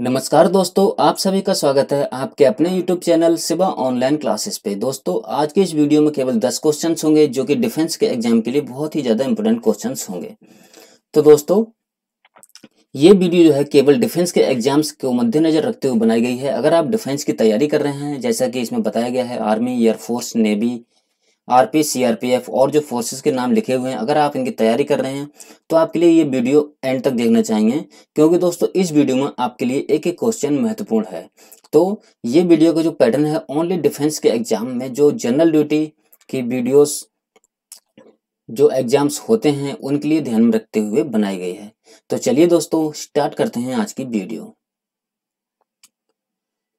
नमस्कार दोस्तों आप सभी का स्वागत है आपके अपने YouTube channel Shiva online classes पे दोस्तों आज के इस वीडियो में केवल 10 क्वेश्चंस होंगे जो कि डिफेंस के एग्जाम के लिए बहुत ही ज़्यादा इंपॉर्टेंट क्वेश्चंस होंगे तो दोस्तों ये वीडियो जो है केवल डिफेंस के एग्जाम्स को मद्देनजर रखते हुए बनाई गई है अगर आप डिफेंस की तैयारी कर रहे हैं जैसा कि इसमें बताया गया है army air force navy RP CRPF और जो फोर्सेस के नाम लिखे हुए हैं अगर आप इनकी तैयारी कर रहे हैं तो आपके लिए ये वीडियो एंड तक देखना चाहेंगे क्योंकि दोस्तों इस वीडियो में आपके लिए एक एक क्वेश्चन महत्वपूर्ण है तो ये वीडियो का जो पैटर्न है ओनली डिफेंस के एग्जाम में जो जनरल ड्यूटी की वीडियोस जो एग्जाम्स होते हैं उनके लिए ध्यान में रखते हुए बनाई गई है तो चलिए दोस्तों स्टार्ट करते हैं आज की वीडियो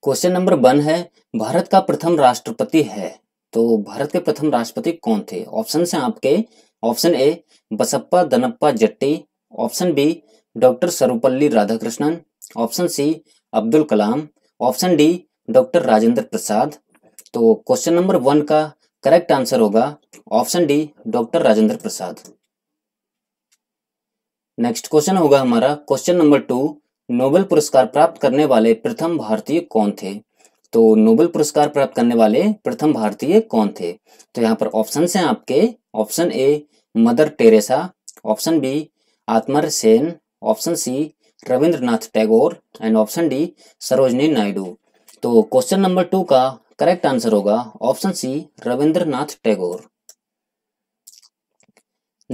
क्वेश्चन नंबर वन है भारत का प्रथम राष्ट्रपति है तो भारत के प्रथम राष्ट्रपति कौन थे ऑप्शन है आपके option A Basappa Danappa Jatti option B doctor Sarvepalli Radhakrishnan option C Abdul Kalam option D doctor Rajendra Prasad तो क्वेश्चन नंबर वन का करेक्ट आंसर होगा option D doctor Rajendra Prasad next question होगा हमारा क्वेश्चन नंबर टू नोबेल पुरस्कार प्राप्त करने वाले प्रथम भारतीय कौन थे तो नोबेल पुरस्कार प्राप्त करने वाले प्रथम भारतीय कौन थे तो यहाँ पर ऑप्शन हैं आपके option A Mother Teresa option B आत्मर Sen option C Rabindranath Tagore and option D Sarojini Naidu तो क्वेश्चन नंबर टू का करेक्ट आंसर होगा option C Rabindranath Tagore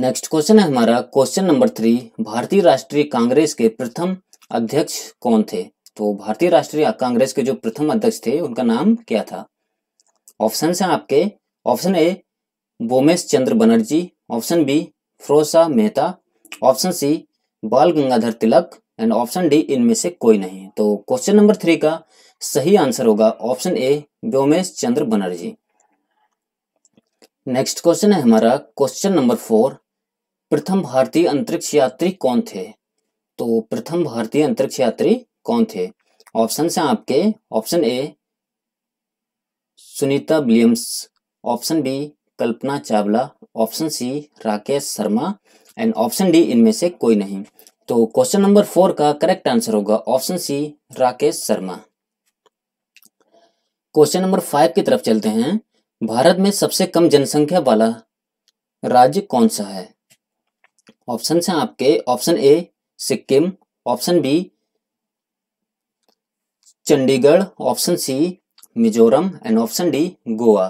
next question है हमारा क्वेश्चन नंबर थ्री भारतीय राष्ट्रीय कांग्रेस के प्रथम अध्यक्ष कौन थे तो भारतीय राष्ट्रीय कांग्रेस के जो प्रथम अध्यक्ष थे उनका नाम क्या था ऑप्शन है आपके option A Womesh Chandra Banerjee option B Pherozeshah Mehta option C Bal Gangadhar Tilak and option D इनमें से कोई नहीं तो क्वेश्चन नंबर थ्री का सही आंसर होगा option A Womesh Chandra Banerjee next question है हमारा क्वेश्चन नंबर फोर प्रथम भारतीय अंतरिक्ष यात्री कौन थे तो प्रथम भारतीय अंतरिक्ष यात्री कौन थे ऑप्शन हैं आपके option A Sunita Williams option B Kalpana Chawla option C Rakesh Sharma and option D इनमें से कोई नहीं तो क्वेश्चन नंबर फोर का करेक्ट आंसर होगा option C Rakesh Sharma question number five की तरफ चलते हैं भारत में सबसे कम जनसंख्या वाला राज्य कौन सा है ऑप्शन हैं आपके option A Sikkim option B Chandigarh option C Mizoram and option D Goa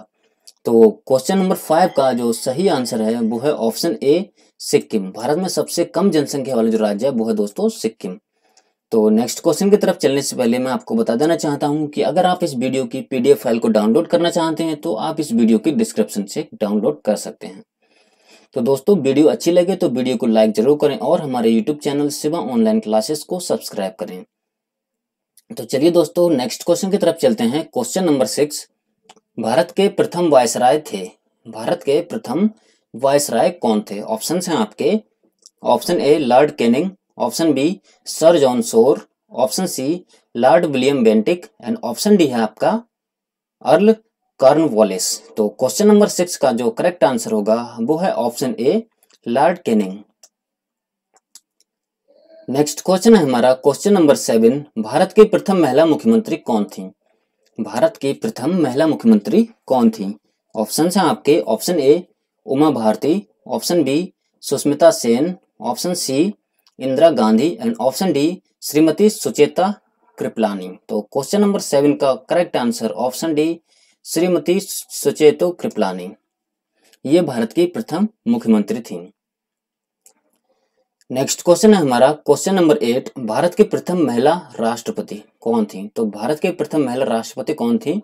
तो क्वेश्चन नंबर फाइव का जो सही आंसर है वो है ऑप्शन ए सिक्किम भारत में सबसे कम जनसंख्या वाला जो राज्य है वो है दोस्तों सिक्किम तो नेक्स्ट क्वेश्चन की तरफ चलने से पहले मैं आपको बता देना चाहता हूं कि अगर आप इस वीडियो की पीडीएफ फाइल को डाउनलोड करना चाहते हैं तो आप इस वीडियो की डिस्क्रिप्शन से डाउनलोड कर सकते हैं तो दोस्तों वीडियो अच्छी लगे तो वीडियो को लाइक जरूर करें और हमारे YouTube channel Shiva online classes को सब्सक्राइब करें तो चलिए दोस्तों नेक्स्ट क्वेश्चन की तरफ चलते हैं क्वेश्चन नंबर सिक्स भारत के प्रथम वायसराय थे भारत के प्रथम वायसराय कौन थे ऑप्शन हैं आपके option A Lord Canning option B sir John Shore option C Lord William Bentinck and option D है आपका अर्ल कर्न तो क्वेश्चन नंबर सिक्स का जो करेक्ट आंसर होगा वो है option A Lord Canning next question है हमारा क्वेश्चन नंबर सेवन भारत की प्रथम महिला मुख्यमंत्री कौन थी भारत की प्रथम महिला मुख्यमंत्री कौन थी ऑप्शन है आपके option A Uma Bharti option B Sushmita Sen option C Indira Gandhi and option D Shrimati Sucheta Kripalani तो क्वेश्चन नंबर सेवन का correct answer option D Shrimati Sucheta Kripalani ये भारत की प्रथम मुख्यमंत्री थी नेक्स्ट क्वेश्चन है हमारा क्वेश्चन नंबर एट भारत की प्रथम महिला राष्ट्रपति कौन थी तो भारत की प्रथम महिला राष्ट्रपति कौन थी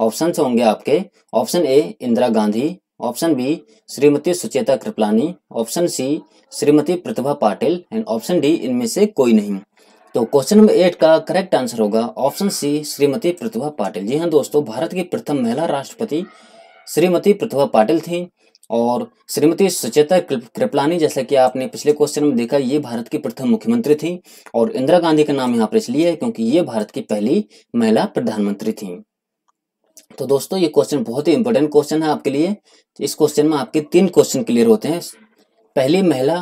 ऑप्शन होंगे आपके option A Indira Gandhi option B Shrimati Sucheta Kripalani option C Shrimati Pratibha Patil and option D इनमें से कोई नहीं तो क्वेश्चन नंबर एट का करेक्ट आंसर होगा ऑप्शन सी श्रीमती प्रतिभा पाटिल जी हाँ दोस्तों भारत की प्रथम महिला राष्ट्रपति श्रीमती प्रतिभा पाटिल थी और श्रीमती सुचेता कृपलानी जैसा कि आपने पिछले क्वेश्चन में देखा ये भारत की प्रथम मुख्यमंत्री थी और इंदिरा गांधी का नाम यहाँ पर इसलिए है क्योंकि ये भारत की पहली महिला प्रधानमंत्री थी तो दोस्तों ये क्वेश्चन बहुत ही इंपॉर्टेंट क्वेश्चन है आपके लिए इस क्वेश्चन में आपके तीन क्वेश्चन क्लियर होते हैं पहली महिला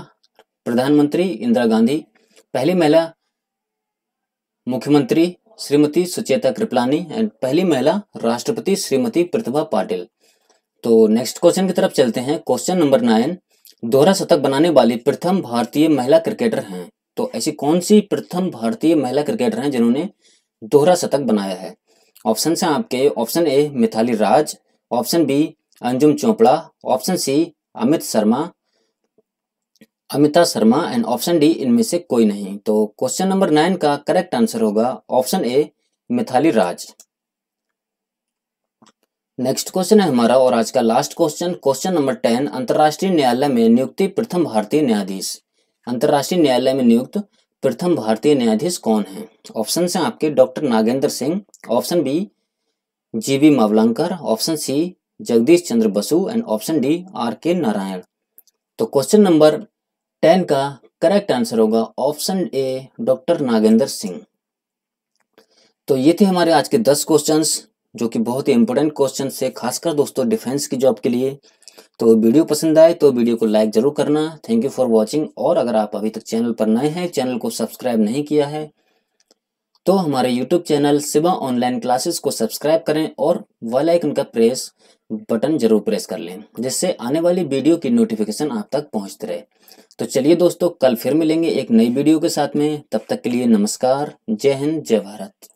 प्रधानमंत्री इंदिरा गांधी पहली महिला मुख्यमंत्री श्रीमती सुचेता कृपलानी एंड पहली महिला राष्ट्रपति श्रीमती प्रतिभा पाटिल तो नेक्स्ट क्वेश्चन की तरफ चलते हैं क्वेश्चन नंबर नाइन दोहरा शतक बनाने वाली प्रथम भारतीय महिला क्रिकेटर हैं तो ऐसी कौन सी प्रथम भारतीय महिला क्रिकेटर हैं जिन्होंने दोहरा शतक बनाया है ऑप्शन हैं आपके option A Mithali Raj option B Anjum Chopra option C Amit Sharma Amita Sharma and option D इनमें से कोई नहीं तो क्वेश्चन नंबर नाइन का करेक्ट आंसर होगा option A Mithali Raj next question है हमारा और आज का last question question number ten अंतर्राष्ट्रीय न्यायालय में नियुक्ति प्रथम भारतीय न्यायाधीश अंतर्राष्ट्रीय न्यायालय में नियुक्त प्रथम भारतीय न्यायाधीश कौन है ऑप्शन है आपके doctor Nagendra Singh option B G B Mavalankar option C Jagdish Chandra Bose and option D R K Narayan तो क्वेश्चन नंबर टेन का करेक्ट आंसर होगा option A doctor Nagendra Singh तो ये थे हमारे आज के दस क्वेश्चंस जो कि बहुत ही इंपॉर्टेंट क्वेश्चन है खासकर दोस्तों डिफेंस की जॉब के लिए तो वीडियो पसंद आए तो वीडियो को लाइक जरूर करना थैंक यू फॉर वॉचिंग और अगर आप अभी तक चैनल पर नए हैं चैनल को सब्सक्राइब नहीं किया है तो हमारे YouTube channel Shiva online classes को सब्सक्राइब करें और वेल आइकन का प्रेस बटन जरूर प्रेस कर लें जिससे आने वाली वीडियो की नोटिफिकेशन आप तक पहुंचते रहे तो चलिए दोस्तों कल फिर मिलेंगे एक नई वीडियो के साथ में तब तक के लिए नमस्कार जय हिंद जय भारत